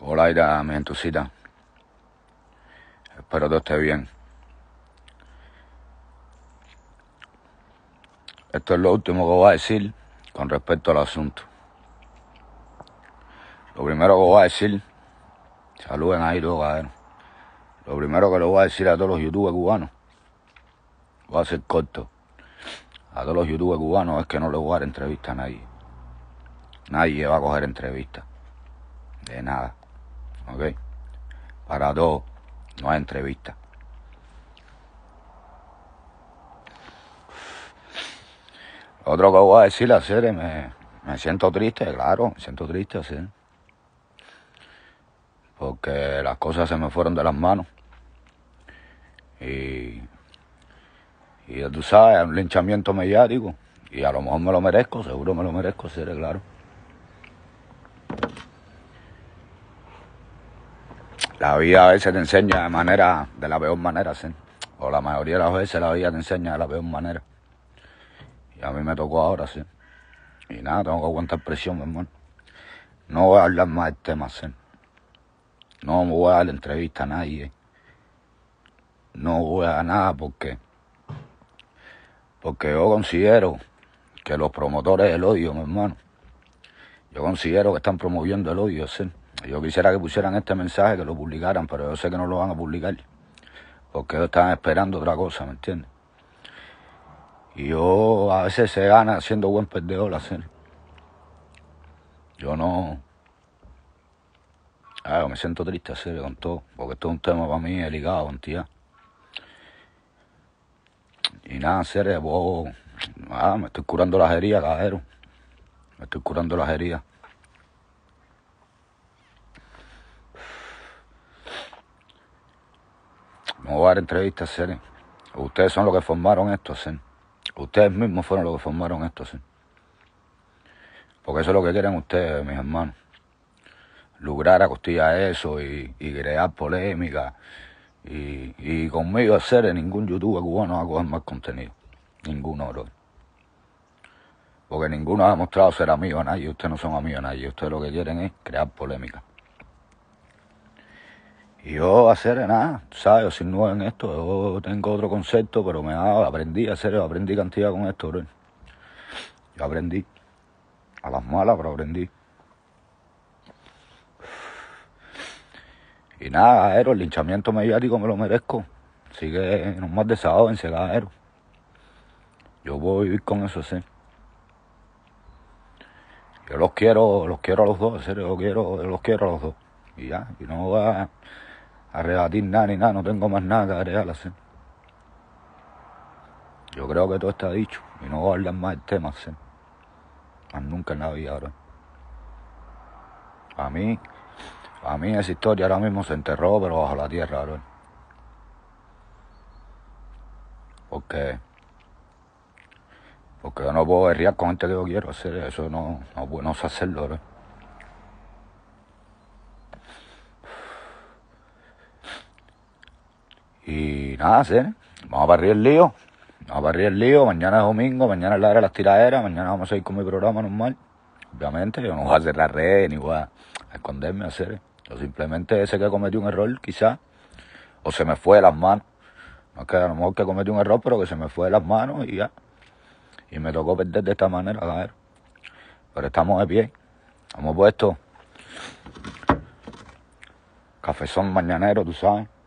Hola, Ira, mi gentucita. Espero todo esté bien. Esto es lo último que voy a decir con respecto al asunto. Lo primero que voy a decir, saluden ahí todos Lo primero que le voy a decir a todos los youtubers cubanos, voy a ser corto. A todos los youtubers cubanos es que no les voy a dar entrevista a nadie. Nadie va a coger entrevista. De nada. ¿ok? Para dos no hay entrevista. otro que voy a decir, a me, siento triste, claro, me siento triste, sí. Porque las cosas se me fueron de las manos. Y, y tú sabes, un linchamiento mediático. Y a lo mejor me lo merezco, seguro me lo merezco, seré claro. La vida a veces te enseña de manera, de la peor manera, ¿sí? O la mayoría de las veces la vida te enseña de la peor manera. Y a mí me tocó ahora, sí. Y nada, tengo que aguantar presión, mi hermano. No voy a hablar más del tema, ¿sí? No me voy a dar entrevista a nadie. No voy a nada porque... Porque yo considero que los promotores del odio, mi hermano, yo considero que están promoviendo el odio, ¿sí? Yo quisiera que pusieran este mensaje, que lo publicaran, pero yo sé que no lo van a publicar. Porque ellos están esperando otra cosa, ¿me entiendes? Y yo a veces se gana siendo buen perdedor serie. Yo no. Ah, me siento triste serie, con todo, porque esto es un tema para mí delicado, tía Y nada, serio, vos. ah me estoy curando las heridas, cajero Me estoy curando las heridas. No a dar entrevistas Ustedes son los que formaron esto, ¿sí? Ustedes mismos fueron los que formaron esto, ¿sí? Porque eso es lo que quieren ustedes, mis hermanos. Lograr a eso y, crear polémica. Y, conmigo hacer ningún youtuber cubano va a coger más contenido. Ninguno, Porque ninguno ha mostrado ser amigo a nadie. Ustedes no son amigos a nadie. Ustedes lo que quieren es crear polémica. Y yo hacer nada, ¿sabes? Yo soy nuevo en esto, yo tengo otro concepto, pero me aprendí a hacer, aprendí cantidad con esto, bro. Yo aprendí. A las malas, pero aprendí. Y nada, aero, el linchamiento mediático me lo merezco. Así que en ser aero. Yo puedo vivir con eso, sí. Yo los quiero, los quiero a los dos, en serio, yo, quiero, los quiero a los dos. Y ya, y no va a nada ni nada, no tengo más nada que real Yo creo que todo está dicho y no voy más el tema, nunca en la ahora. A mí, a mí esa historia ahora mismo se enterró, pero bajo la tierra, ¿verdad? Porque, porque yo no puedo guerrear con gente que yo quiero hacer, eso no, no, bueno hacerlo, Y nada, ¿sí? vamos a barrer el lío. Vamos a barrer el lío. Mañana es domingo, mañana es la hora de las tiraderas, mañana vamos a ir con mi programa normal. Obviamente, yo no voy a cerrar red ni voy a esconderme a hacer. Yo simplemente ese que cometió un error, quizás, o se me fue de las manos. No es que a lo mejor que cometí un error, pero que se me fue de las manos y ya. Y me tocó perder de esta manera, ver Pero estamos de pie. Hemos puesto cafezón mañanero, tú sabes.